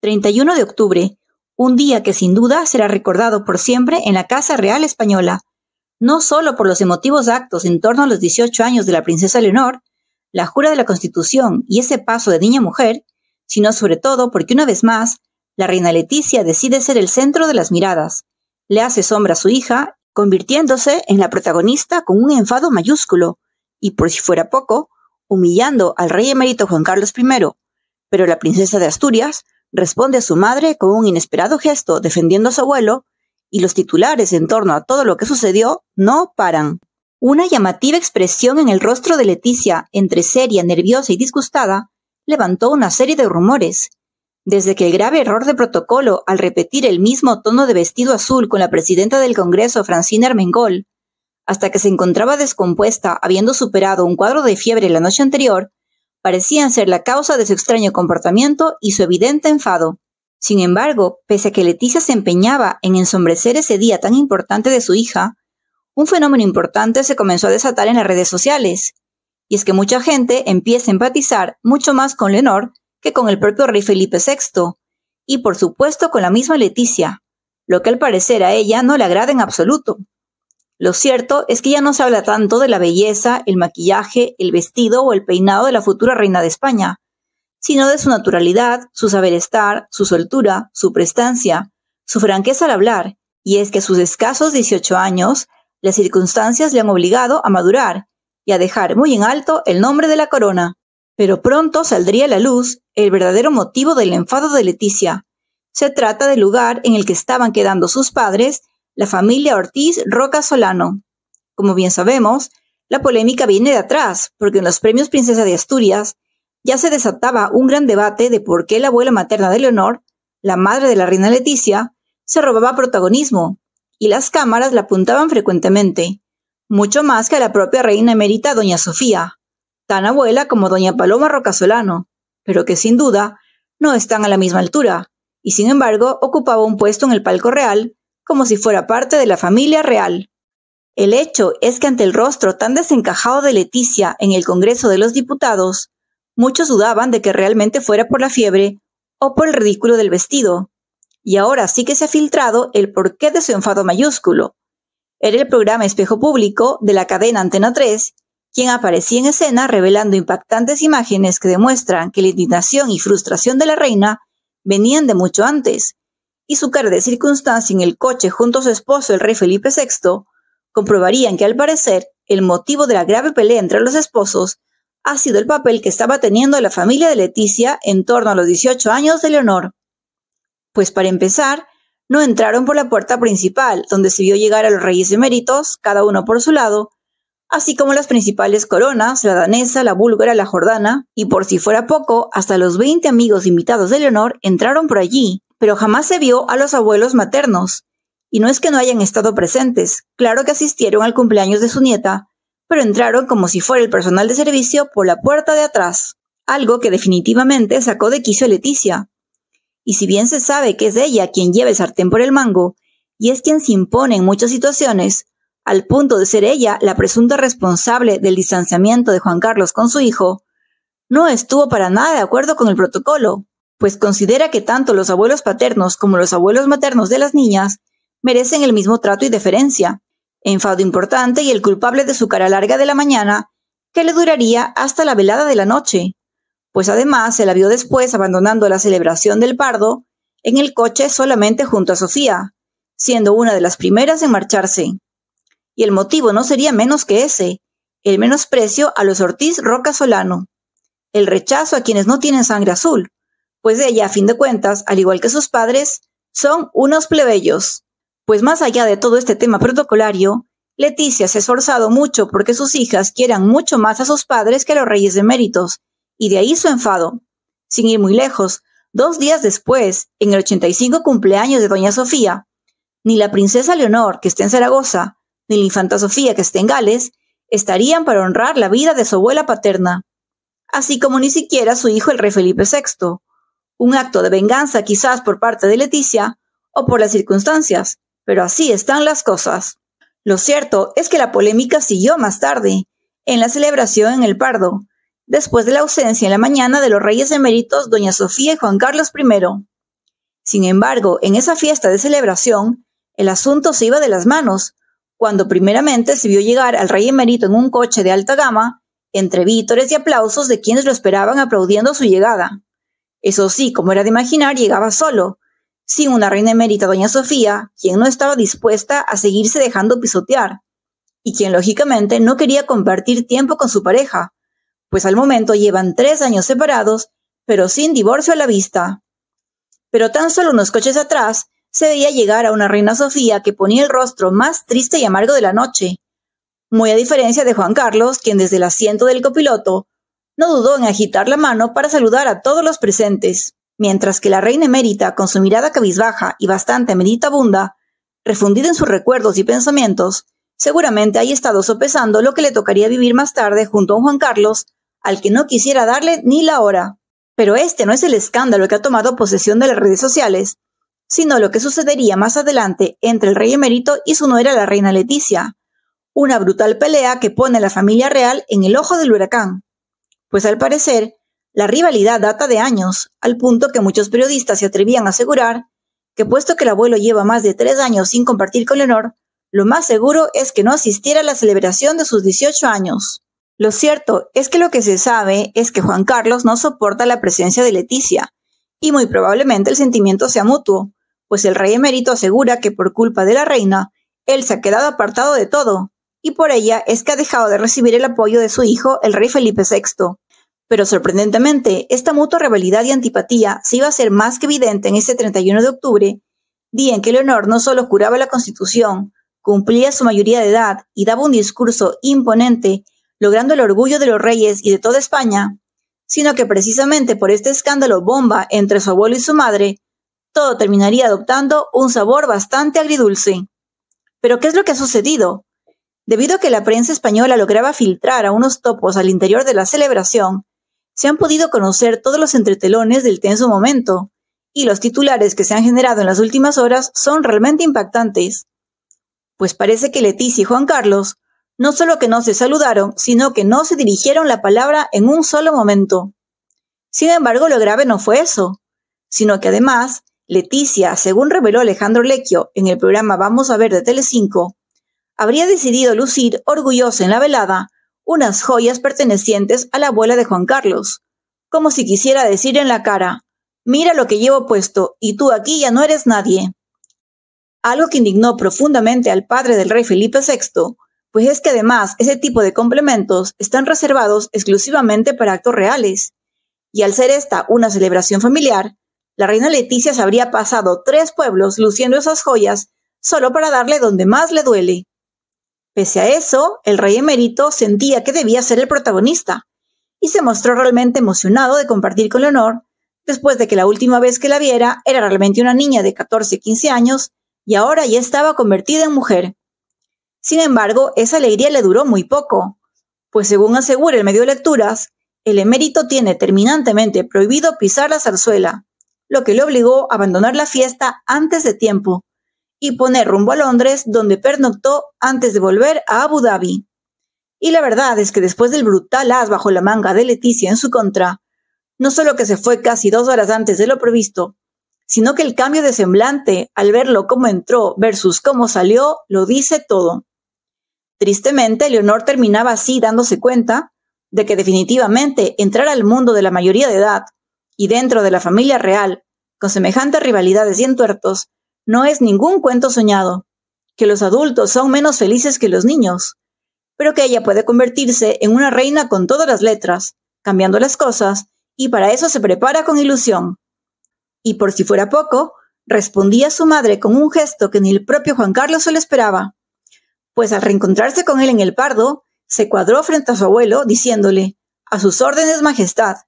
31 de octubre, un día que sin duda será recordado por siempre en la Casa Real Española, no solo por los emotivos actos en torno a los 18 años de la princesa Leonor, la jura de la Constitución y ese paso de niña mujer, sino sobre todo porque una vez más, la reina Leticia decide ser el centro de las miradas, le hace sombra a su hija, convirtiéndose en la protagonista con un enfado mayúsculo, y por si fuera poco, humillando al rey emérito Juan Carlos I, pero la princesa de Asturias responde a su madre con un inesperado gesto defendiendo a su abuelo, y los titulares en torno a todo lo que sucedió no paran. Una llamativa expresión en el rostro de Leticia, entre seria, nerviosa y disgustada, levantó una serie de rumores. Desde que el grave error de protocolo al repetir el mismo tono de vestido azul con la presidenta del Congreso, Francine Armengol, hasta que se encontraba descompuesta habiendo superado un cuadro de fiebre la noche anterior, parecían ser la causa de su extraño comportamiento y su evidente enfado. Sin embargo, pese a que Leticia se empeñaba en ensombrecer ese día tan importante de su hija, un fenómeno importante se comenzó a desatar en las redes sociales, y es que mucha gente empieza a empatizar mucho más con Leonor que con el propio rey Felipe VI, y por supuesto con la misma Leticia, lo que al parecer a ella no le agrada en absoluto. Lo cierto es que ya no se habla tanto de la belleza, el maquillaje, el vestido o el peinado de la futura reina de España, sino de su naturalidad, su saber estar, su soltura, su prestancia, su franqueza al hablar, y es que a sus escasos 18 años, las circunstancias le han obligado a madurar y a dejar muy en alto el nombre de la corona. Pero pronto saldría a la luz el verdadero motivo del enfado de Leticia. Se trata del lugar en el que estaban quedando sus padres la familia Ortiz Roca Solano. Como bien sabemos, la polémica viene de atrás, porque en los premios Princesa de Asturias ya se desataba un gran debate de por qué la abuela materna de Leonor, la madre de la reina Leticia, se robaba protagonismo, y las cámaras la apuntaban frecuentemente, mucho más que a la propia reina emérita doña Sofía, tan abuela como doña Paloma Roca Solano, pero que sin duda no están a la misma altura, y sin embargo ocupaba un puesto en el palco real como si fuera parte de la familia real. El hecho es que ante el rostro tan desencajado de Leticia en el Congreso de los Diputados, muchos dudaban de que realmente fuera por la fiebre o por el ridículo del vestido. Y ahora sí que se ha filtrado el porqué de su enfado mayúsculo. Era el programa Espejo Público de la cadena Antena 3 quien aparecía en escena revelando impactantes imágenes que demuestran que la indignación y frustración de la reina venían de mucho antes, y su cara de circunstancia en el coche junto a su esposo, el rey Felipe VI, comprobarían que al parecer el motivo de la grave pelea entre los esposos ha sido el papel que estaba teniendo la familia de Leticia en torno a los 18 años de Leonor. Pues para empezar, no entraron por la puerta principal, donde se vio llegar a los reyes eméritos, cada uno por su lado, así como las principales coronas, la danesa, la búlgara, la jordana, y por si fuera poco, hasta los 20 amigos invitados de Leonor entraron por allí, pero jamás se vio a los abuelos maternos. Y no es que no hayan estado presentes, claro que asistieron al cumpleaños de su nieta, pero entraron como si fuera el personal de servicio por la puerta de atrás, algo que definitivamente sacó de quicio a Leticia. Y si bien se sabe que es ella quien lleva el sartén por el mango, y es quien se impone en muchas situaciones, al punto de ser ella la presunta responsable del distanciamiento de Juan Carlos con su hijo, no estuvo para nada de acuerdo con el protocolo pues considera que tanto los abuelos paternos como los abuelos maternos de las niñas merecen el mismo trato y deferencia, enfado importante y el culpable de su cara larga de la mañana, que le duraría hasta la velada de la noche, pues además se la vio después abandonando la celebración del pardo en el coche solamente junto a Sofía, siendo una de las primeras en marcharse. Y el motivo no sería menos que ese, el menosprecio a los Ortiz Roca Solano, el rechazo a quienes no tienen sangre azul, pues ella, a fin de cuentas, al igual que sus padres, son unos plebeyos. Pues más allá de todo este tema protocolario, Leticia se ha esforzado mucho porque sus hijas quieran mucho más a sus padres que a los reyes de méritos, y de ahí su enfado. Sin ir muy lejos, dos días después, en el 85 cumpleaños de Doña Sofía, ni la princesa Leonor, que está en Zaragoza, ni la infanta Sofía, que está en Gales, estarían para honrar la vida de su abuela paterna, así como ni siquiera su hijo el rey Felipe VI, un acto de venganza quizás por parte de Leticia o por las circunstancias, pero así están las cosas. Lo cierto es que la polémica siguió más tarde, en la celebración en el Pardo, después de la ausencia en la mañana de los reyes eméritos doña Sofía y Juan Carlos I. Sin embargo, en esa fiesta de celebración, el asunto se iba de las manos, cuando primeramente se vio llegar al rey emérito en un coche de alta gama, entre vítores y aplausos de quienes lo esperaban aplaudiendo su llegada. Eso sí, como era de imaginar, llegaba solo, sin una reina emérita, doña Sofía, quien no estaba dispuesta a seguirse dejando pisotear, y quien lógicamente no quería compartir tiempo con su pareja, pues al momento llevan tres años separados, pero sin divorcio a la vista. Pero tan solo unos coches atrás se veía llegar a una reina Sofía que ponía el rostro más triste y amargo de la noche, muy a diferencia de Juan Carlos, quien desde el asiento del copiloto no dudó en agitar la mano para saludar a todos los presentes, mientras que la reina emérita, con su mirada cabizbaja y bastante meditabunda, refundida en sus recuerdos y pensamientos, seguramente haya estado sopesando lo que le tocaría vivir más tarde junto a un Juan Carlos, al que no quisiera darle ni la hora. Pero este no es el escándalo que ha tomado posesión de las redes sociales, sino lo que sucedería más adelante entre el rey emérito y su nuera la reina Leticia, una brutal pelea que pone a la familia real en el ojo del huracán pues al parecer la rivalidad data de años, al punto que muchos periodistas se atrevían a asegurar que puesto que el abuelo lleva más de tres años sin compartir con Leonor, lo más seguro es que no asistiera a la celebración de sus 18 años. Lo cierto es que lo que se sabe es que Juan Carlos no soporta la presencia de Leticia, y muy probablemente el sentimiento sea mutuo, pues el rey emérito asegura que por culpa de la reina, él se ha quedado apartado de todo, y por ella es que ha dejado de recibir el apoyo de su hijo, el rey Felipe VI. Pero sorprendentemente, esta mutua rivalidad y antipatía se iba a hacer más que evidente en ese 31 de octubre, día en que Leonor no solo juraba la Constitución, cumplía su mayoría de edad y daba un discurso imponente, logrando el orgullo de los reyes y de toda España, sino que precisamente por este escándalo bomba entre su abuelo y su madre, todo terminaría adoptando un sabor bastante agridulce. Pero ¿qué es lo que ha sucedido? Debido a que la prensa española lograba filtrar a unos topos al interior de la celebración, se han podido conocer todos los entretelones del tenso momento, y los titulares que se han generado en las últimas horas son realmente impactantes. Pues parece que Leticia y Juan Carlos no solo que no se saludaron, sino que no se dirigieron la palabra en un solo momento. Sin embargo, lo grave no fue eso, sino que además, Leticia, según reveló Alejandro Lecchio en el programa Vamos a ver de Telecinco, habría decidido lucir orgullosa en la velada unas joyas pertenecientes a la abuela de Juan Carlos, como si quisiera decir en la cara, mira lo que llevo puesto y tú aquí ya no eres nadie. Algo que indignó profundamente al padre del rey Felipe VI, pues es que además ese tipo de complementos están reservados exclusivamente para actos reales. Y al ser esta una celebración familiar, la reina Leticia se habría pasado tres pueblos luciendo esas joyas solo para darle donde más le duele, Pese a eso, el rey emérito sentía que debía ser el protagonista y se mostró realmente emocionado de compartir con Leonor después de que la última vez que la viera era realmente una niña de 14-15 años y ahora ya estaba convertida en mujer. Sin embargo, esa alegría le duró muy poco, pues según asegura el medio de lecturas, el emérito tiene terminantemente prohibido pisar la zarzuela, lo que le obligó a abandonar la fiesta antes de tiempo, y poner rumbo a Londres, donde pernoctó antes de volver a Abu Dhabi. Y la verdad es que después del brutal as bajo la manga de Leticia en su contra, no solo que se fue casi dos horas antes de lo previsto, sino que el cambio de semblante al verlo cómo entró versus cómo salió lo dice todo. Tristemente, Leonor terminaba así dándose cuenta de que definitivamente entrar al mundo de la mayoría de edad y dentro de la familia real, con semejantes rivalidades y entuertos, no es ningún cuento soñado, que los adultos son menos felices que los niños, pero que ella puede convertirse en una reina con todas las letras, cambiando las cosas, y para eso se prepara con ilusión. Y por si fuera poco, respondía su madre con un gesto que ni el propio Juan Carlos se le esperaba, pues al reencontrarse con él en el pardo, se cuadró frente a su abuelo diciéndole, a sus órdenes, Majestad,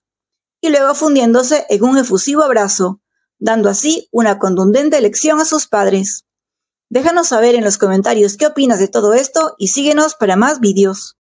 y luego fundiéndose en un efusivo abrazo, dando así una contundente lección a sus padres. Déjanos saber en los comentarios qué opinas de todo esto y síguenos para más vídeos.